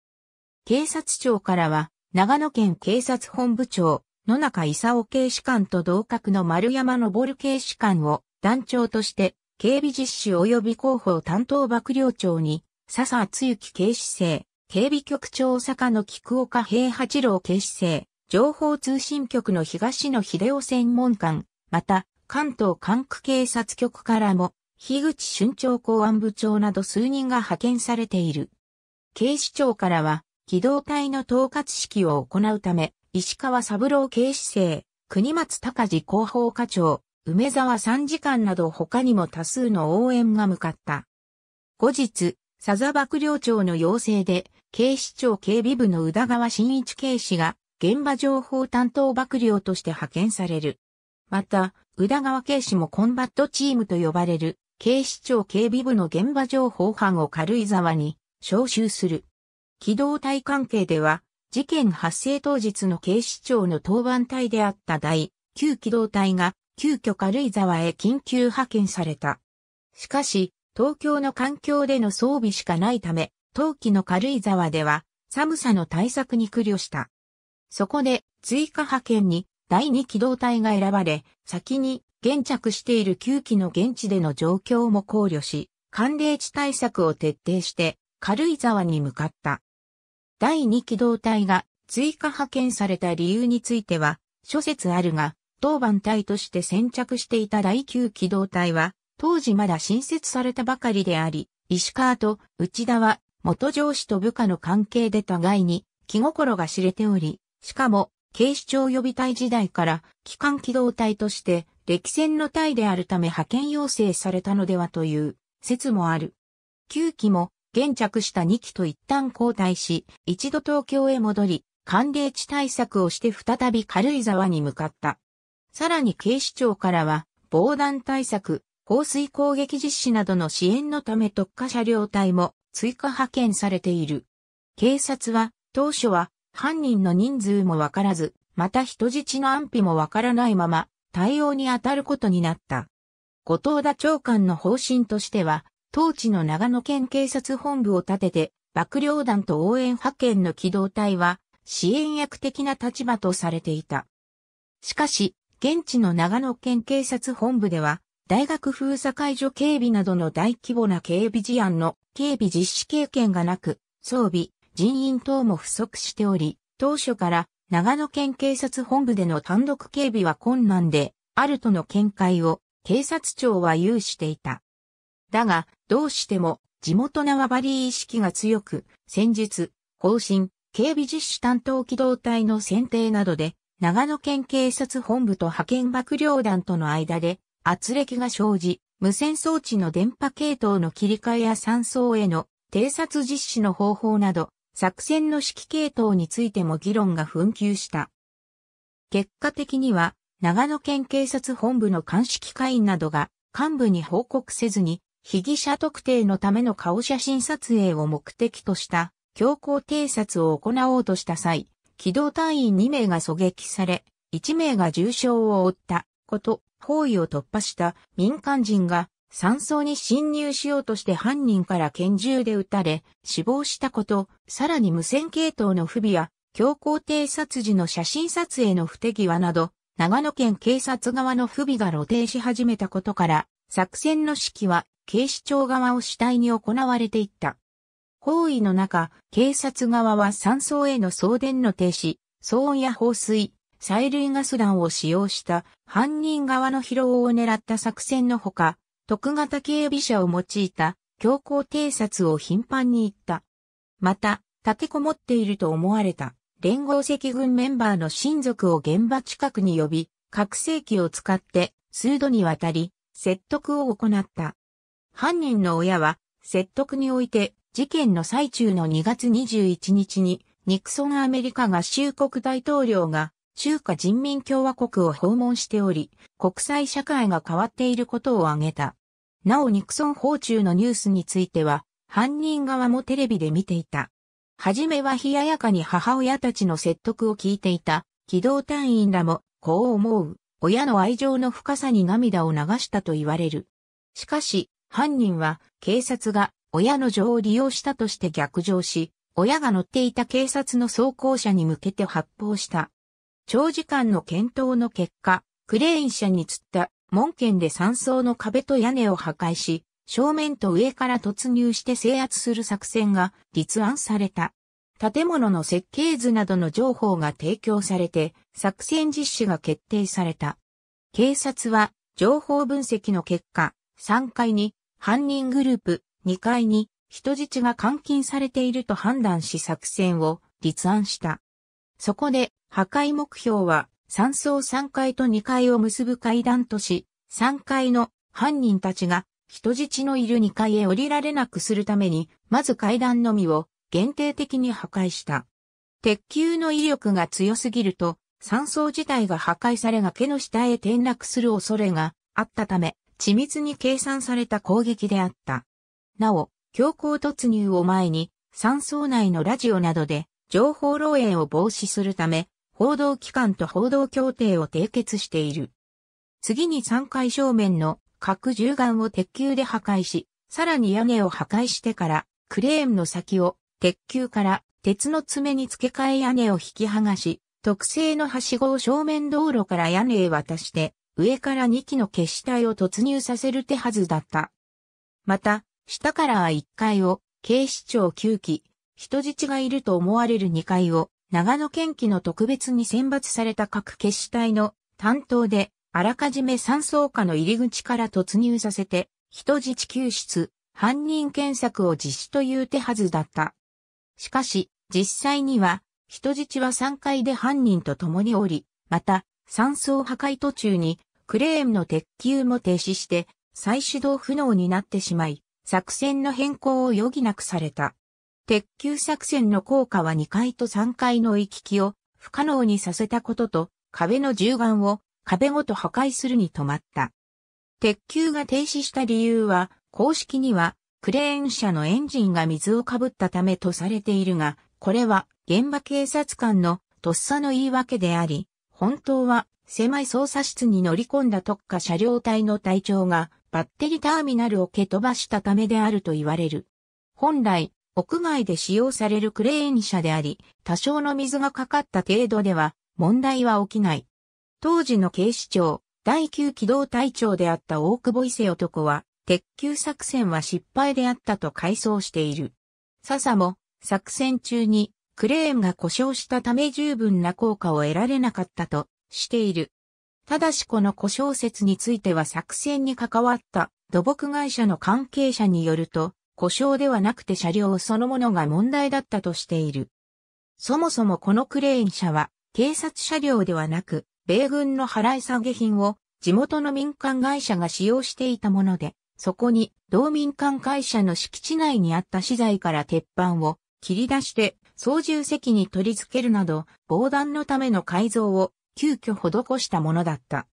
警察庁からは、長野県警察本部長、野中勲警視官と同格の丸山昇警視官を団長として、警備実施及び広報担当幕僚長に、笹厚幸警視正、警備局長坂野菊岡平八郎警視正、情報通信局の東野秀夫専門官、また、関東管区警察局からも、樋口春長公安部長など数人が派遣されている。警視庁からは、機動隊の統括式を行うため、石川三郎警視正、国松隆治広報課長、梅沢参事官など他にも多数の応援が向かった。後日、佐々幕僚長の要請で、警視庁警備部の宇田川真一警視が、現場情報担当幕僚として派遣される。また、宇田川警視もコンバットチームと呼ばれる、警視庁警備部の現場情報班を軽井沢に招集する。機動隊関係では、事件発生当日の警視庁の当番隊であった第旧機動隊が急遽軽井沢へ緊急派遣された。しかし、東京の環境での装備しかないため、冬季の軽井沢では寒さの対策に苦慮した。そこで追加派遣に第2機動隊が選ばれ、先に現着している9機の現地での状況も考慮し、寒冷地対策を徹底して軽井沢に向かった。第2機動隊が追加派遣された理由については、諸説あるが、当番隊として先着していた第9機動隊は、当時まだ新設されたばかりであり、石川と内田は元上司と部下の関係で互いに気心が知れており、しかも、警視庁予備隊時代から、機関機動隊として、歴戦の隊であるため派遣要請されたのではという説もある。9期も、現着した2期と一旦交代し、一度東京へ戻り、寒冷地対策をして再び軽井沢に向かった。さらに警視庁からは、防弾対策、放水攻撃実施などの支援のため特化車両隊も追加派遣されている。警察は、当初は犯人の人数もわからず、また人質の安否もわからないまま、対応に当たることになった。後藤田長官の方針としては、当地の長野県警察本部を立てて、幕僚団と応援派遣の機動隊は、支援役的な立場とされていた。しかし、現地の長野県警察本部では、大学封鎖解除警備などの大規模な警備事案の警備実施経験がなく、装備、人員等も不足しており、当初から長野県警察本部での単独警備は困難で、あるとの見解を警察庁は有していた。だが、どうしても地元縄張り意識が強く、戦術、更新、警備実施担当機動隊の選定などで、長野県警察本部と派遣幕僚団との間で、圧力が生じ、無線装置の電波系統の切り替えや山荘への偵察実施の方法など、作戦の指揮系統についても議論が紛糾した。結果的には、長野県警察本部の鑑識会員などが幹部に報告せずに、被疑者特定のための顔写真撮影を目的とした強行偵察を行おうとした際、機動隊員2名が狙撃され、1名が重傷を負ったこと、包囲を突破した民間人が山荘に侵入しようとして犯人から拳銃で撃たれ、死亡したこと、さらに無線系統の不備や、強行偵察時の写真撮影の不手際など、長野県警察側の不備が露呈し始めたことから、作戦の指揮は警視庁側を主体に行われていった。行為の中、警察側は山荘への送電の停止、騒音や放水、催涙ガス弾を使用した犯人側の疲労を狙った作戦のほか、特型警備車を用いた強行偵察を頻繁に行った。また、立てこもっていると思われた連合赤軍メンバーの親族を現場近くに呼び、拡声器を使って数度にわたり説得を行った。犯人の親は説得において事件の最中の2月21日にニクソンアメリカ合衆国大統領が中華人民共和国を訪問しており、国際社会が変わっていることを挙げた。なおニクソン訪中のニュースについては、犯人側もテレビで見ていた。はじめは冷ややかに母親たちの説得を聞いていた、機動隊員らも、こう思う、親の愛情の深さに涙を流したと言われる。しかし、犯人は、警察が、親の情を利用したとして逆上し、親が乗っていた警察の装甲車に向けて発砲した。長時間の検討の結果、クレーン車に釣った門剣で山荘の壁と屋根を破壊し、正面と上から突入して制圧する作戦が立案された。建物の設計図などの情報が提供されて、作戦実施が決定された。警察は、情報分析の結果、3階に犯人グループ、2階に人質が監禁されていると判断し作戦を立案した。そこで破壊目標は、山荘3階と2階を結ぶ階段とし、3階の犯人たちが人質のいる2階へ降りられなくするために、まず階段のみを限定的に破壊した。鉄球の威力が強すぎると、山荘自体が破壊され崖の下へ転落する恐れがあったため、緻密に計算された攻撃であった。なお、強行突入を前に、山荘内のラジオなどで情報漏洩を防止するため、報道機関と報道協定を締結している。次に3階正面の各銃眼を鉄球で破壊し、さらに屋根を破壊してから、クレーンの先を鉄球から鉄の爪に付け替え屋根を引き剥がし、特製のはしごを正面道路から屋根へ渡して、上から2機の決死体を突入させる手はずだった。また、下からは1階を、警視庁9機、人質がいると思われる2階を、長野県機の特別に選抜された各決死隊の担当で、あらかじめ山層下の入り口から突入させて、人質救出、犯人検索を実施という手はずだった。しかし、実際には、人質は3階で犯人と共におり、また、山層破壊途中に、クレーンの鉄球も停止して、再始動不能になってしまい、作戦の変更を余儀なくされた。鉄球作戦の効果は2階と3階の行き来を不可能にさせたことと、壁の銃眼を壁ごと破壊するに止まった。鉄球が停止した理由は、公式にはクレーン車のエンジンが水をかぶったためとされているが、これは現場警察官のとっさの言い訳であり、本当は狭い操作室に乗り込んだ特化車両隊の隊長がバッテリーターミナルを蹴飛ばしたためであると言われる。本来、屋外で使用されるクレーン車であり、多少の水がかかった程度では問題は起きない。当時の警視庁、第9機動隊長であった大久保伊勢男は、鉄球作戦は失敗であったと回想している。笹も、作戦中に、クレーンが故障したため十分な効果を得られなかったとしている。ただしこの故障説については作戦に関わった土木会社の関係者によると、故障ではなくて車両そのものが問題だったとしている。そもそもこのクレーン車は警察車両ではなく、米軍の払い下げ品を地元の民間会社が使用していたもので、そこに同民間会社の敷地内にあった資材から鉄板を切り出して操縦席に取り付けるなど防弾のための改造を急遽施したものだった。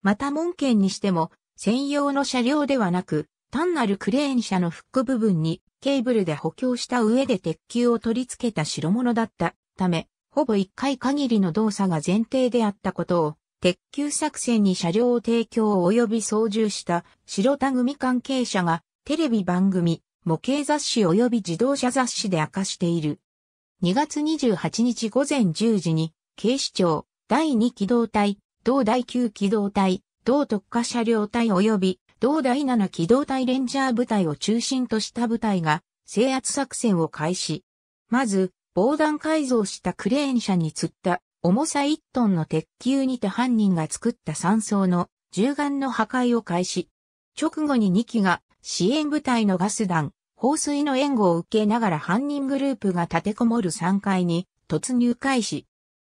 また門県にしても専用の車両ではなく単なるクレーン車のフック部分にケーブルで補強した上で鉄球を取り付けた代物だったため、ほぼ一回限りの動作が前提であったことを、鉄球作戦に車両を提供及び操縦した白田組関係者がテレビ番組、模型雑誌及び自動車雑誌で明かしている。2月28日午前10時に、警視庁、第2機動隊、同第9機動隊、同特化車両隊及び同第7機動隊レンジャー部隊を中心とした部隊が制圧作戦を開始。まず、防弾改造したクレーン車に釣った重さ1トンの鉄球にて犯人が作った山層の銃眼の破壊を開始。直後に2機が支援部隊のガス弾、放水の援護を受けながら犯人グループが立てこもる3階に突入開始。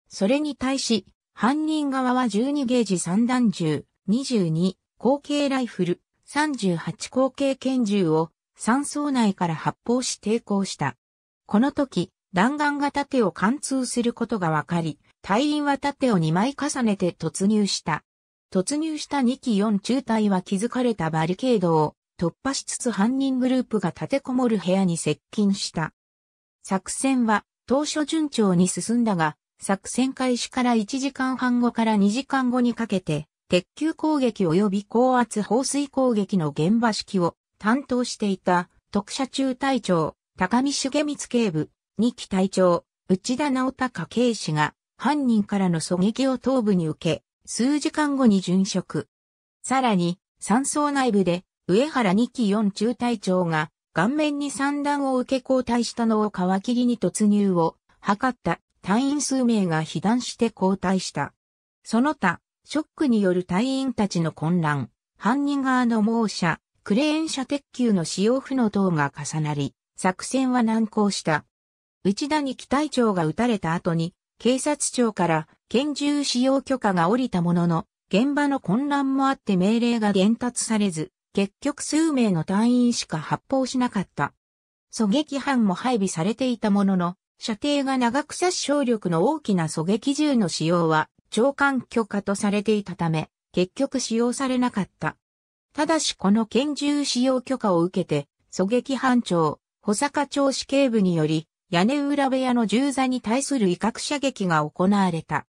それに対し、犯人側は12ゲージ散弾銃、22、後継ライフル38後継拳銃を山荘内から発砲し抵抗した。この時、弾丸が盾を貫通することが分かり、隊員は盾を2枚重ねて突入した。突入した2機4中隊は築かれたバリケードを突破しつつ犯人グループが立てこもる部屋に接近した。作戦は当初順調に進んだが、作戦開始から1時間半後から2時間後にかけて、鉄球攻撃及び高圧放水攻撃の現場式を担当していた特射中隊長、高見重光警部、二期隊長、内田直隆警視が犯人からの狙撃を頭部に受け、数時間後に殉職。さらに、山荘内部で上原二期四中隊長が顔面に散弾を受け交代したのを皮切りに突入を図った隊員数名が被弾して交代した。その他、ショックによる隊員たちの混乱、犯人側の猛射、クレーン車鉄球の使用不能等が重なり、作戦は難航した。内田に機隊長が撃たれた後に、警察庁から拳銃使用許可が下りたものの、現場の混乱もあって命令が伝達されず、結局数名の隊員しか発砲しなかった。狙撃班も配備されていたものの、射程が長く殺傷力の大きな狙撃銃の使用は長官許可とされていたため、結局使用されなかった。ただしこの拳銃使用許可を受けて、狙撃班長、保坂町死刑部により、屋根裏部屋の銃座に対する威嚇射撃が行われた。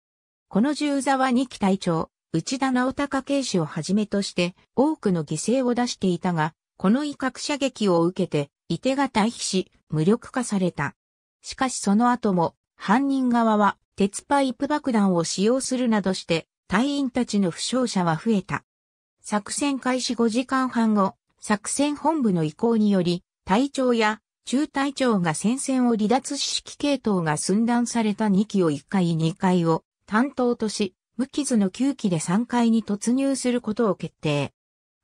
この銃座は二期隊長、内田直隆警視をはじめとして多くの犠牲を出していたが、この威嚇射撃を受けて、伊手が退避し、無力化された。しかしその後も、犯人側は鉄パイプ爆弾を使用するなどして隊員たちの負傷者は増えた。作戦開始5時間半後、作戦本部の意向により、隊長や中隊長が戦線を離脱し指揮系統が寸断された2機を1回2回を担当とし、無傷の9機で3回に突入することを決定。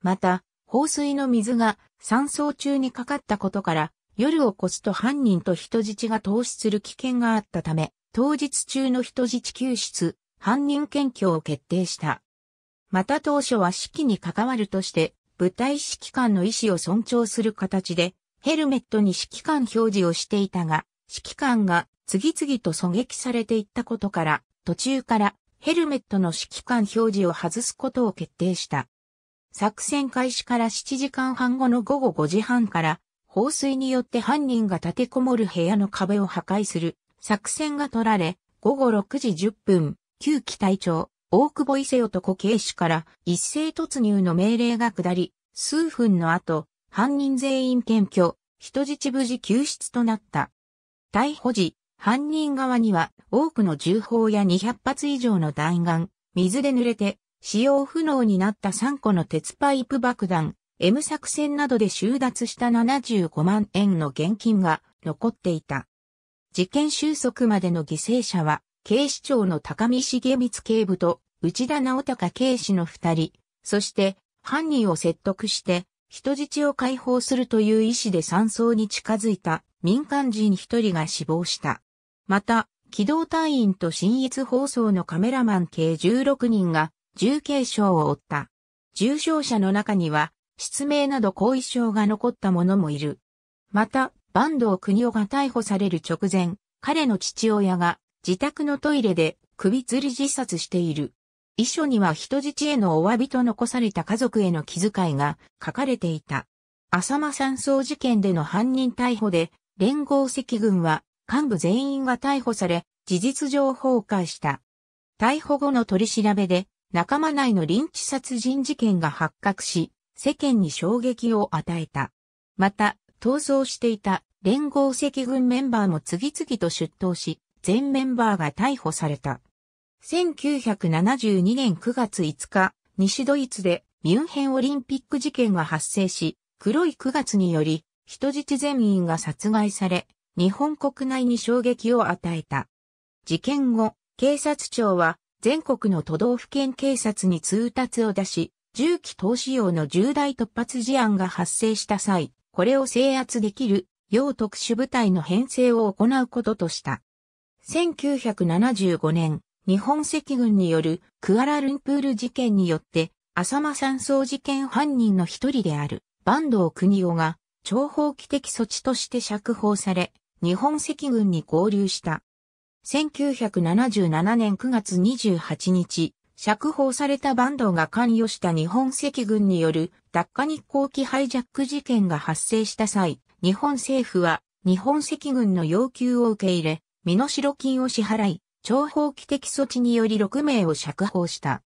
また、放水の水が山荘中にかかったことから、夜を越すと犯人と人質が投資する危険があったため、当日中の人質救出、犯人検挙を決定した。また当初は指揮に関わるとして、部隊指揮官の意思を尊重する形で、ヘルメットに指揮官表示をしていたが、指揮官が次々と狙撃されていったことから、途中からヘルメットの指揮官表示を外すことを決定した。作戦開始から7時間半後の午後5時半から、放水によって犯人が立てこもる部屋の壁を破壊する作戦が取られ、午後6時10分、旧機隊長、大久保伊勢男警視から一斉突入の命令が下り、数分の後、犯人全員検挙、人質無事救出となった。逮捕時、犯人側には多くの銃砲や200発以上の弾丸、水で濡れて使用不能になった3個の鉄パイプ爆弾、M 作戦などで収奪した75万円の現金が残っていた。事件収束までの犠牲者は、警視庁の高見重光警部と内田直隆警視の二人、そして犯人を説得して人質を解放するという意思で山荘に近づいた民間人一人が死亡した。また、機動隊員と新一放送のカメラマン計16人が重軽傷を負った。重傷者の中には、失明など後遺症が残った者もいる。また、坂東国夫が逮捕される直前、彼の父親が自宅のトイレで首吊り自殺している。遺書には人質へのお詫びと残された家族への気遣いが書かれていた。浅間山荘事件での犯人逮捕で、連合赤軍は幹部全員が逮捕され、事実上崩壊した。逮捕後の取り調べで、仲間内のリンチ殺人事件が発覚し、世間に衝撃を与えた。また、逃走していた連合赤軍メンバーも次々と出頭し、全メンバーが逮捕された。1972年9月5日、西ドイツでミュンヘンオリンピック事件が発生し、黒い9月により、人質全員が殺害され、日本国内に衝撃を与えた。事件後、警察庁は全国の都道府県警察に通達を出し、銃器投資用の重大突発事案が発生した際、これを制圧できる、要特殊部隊の編成を行うこととした。1975年、日本赤軍によるクアラルンプール事件によって、浅間山荘事件犯人の一人である、坂東国夫が、長報機的措置として釈放され、日本赤軍に合流した。1977年9月28日、釈放されたバンドが関与した日本赤軍による脱下日航機ハイジャック事件が発生した際、日本政府は日本赤軍の要求を受け入れ、身代金を支払い、諜報機的措置により6名を釈放した。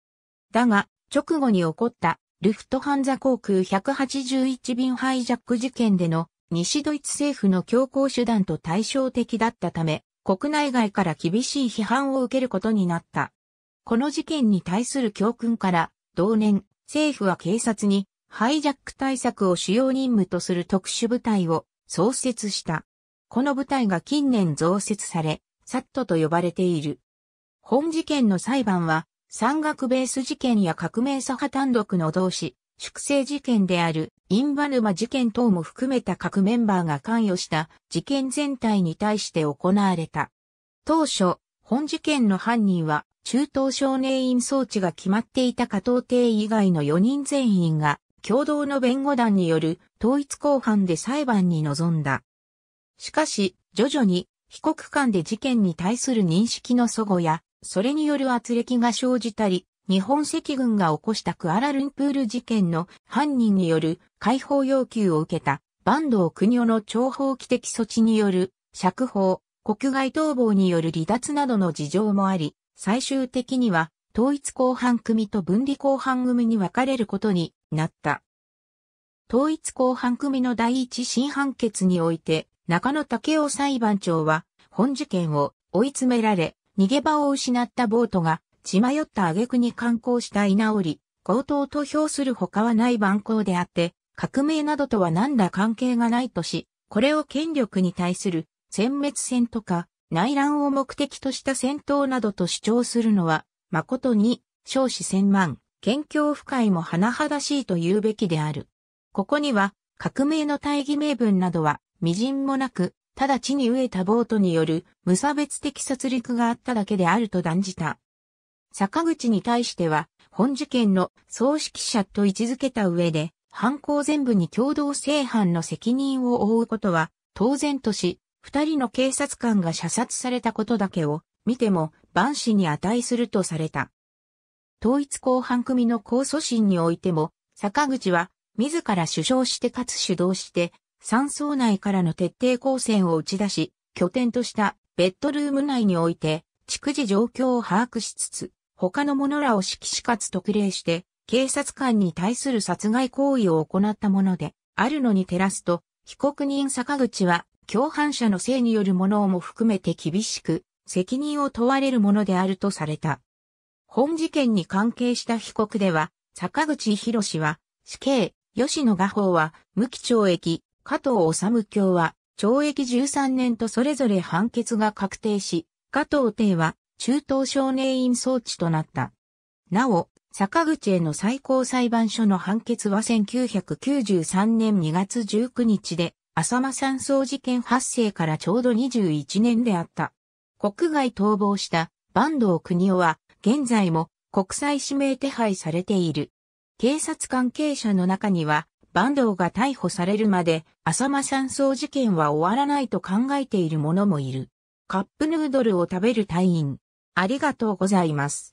だが、直後に起こったルフトハンザ航空181便ハイジャック事件での西ドイツ政府の強硬手段と対照的だったため、国内外から厳しい批判を受けることになった。この事件に対する教訓から、同年、政府は警察に、ハイジャック対策を主要任務とする特殊部隊を創設した。この部隊が近年増設され、サットと呼ばれている。本事件の裁判は、山岳ベース事件や革命左派単独の同志、粛清事件であるインバヌマ事件等も含めた各メンバーが関与した事件全体に対して行われた。当初、本事件の犯人は中東少年院装置が決まっていた加藤邸以外の4人全員が共同の弁護団による統一公判で裁判に臨んだ。しかし、徐々に被告間で事件に対する認識の齟齬や、それによる圧力が生じたり、日本赤軍が起こしたクアラルンプール事件の犯人による解放要求を受けた、坂東国夫の諜報期的措置による釈放、国外逃亡による離脱などの事情もあり、最終的には統一後半組と分離後半組に分かれることになった。統一後半組の第一審判決において、中野武雄裁判長は、本事件を追い詰められ、逃げ場を失ったボートが、血迷った挙句に観光した居直り、強盗と評する他はない蛮行であって、革命などとは何ら関係がないとし、これを権力に対する殲滅戦とか、内乱を目的とした戦闘などと主張するのは、誠に、少子千万、県境不快も甚だしいと言うべきである。ここには、革命の大義名分などは、微塵もなく、直ちに飢えたボートによる無差別的殺戮があっただけであると断じた。坂口に対しては、本事件の総指揮者と位置づけた上で、犯行全部に共同正犯の責任を負うことは、当然とし、二人の警察官が射殺されたことだけを見ても万死に値するとされた。統一公判組の控訴審においても、坂口は自ら首相してかつ主導して、山荘内からの徹底抗戦を打ち出し、拠点としたベッドルーム内において、逐次状況を把握しつつ、他の者らを指揮しかつ特例して、警察官に対する殺害行為を行ったもので、あるのに照らすと、被告人坂口は共犯者の性によるものをも含めて厳しく、責任を問われるものであるとされた。本事件に関係した被告では、坂口博士は、死刑、吉野画法は、無期懲役、加藤治教は、懲役13年とそれぞれ判決が確定し、加藤帝は、中等少年院送致となった。なお、坂口への最高裁判所の判決は1993年2月19日で、浅間山荘事件発生からちょうど21年であった。国外逃亡した坂東国夫は現在も国際指名手配されている。警察関係者の中には坂東が逮捕されるまで浅間山荘事件は終わらないと考えている者もいる。カップヌードルを食べる隊員。ありがとうございます。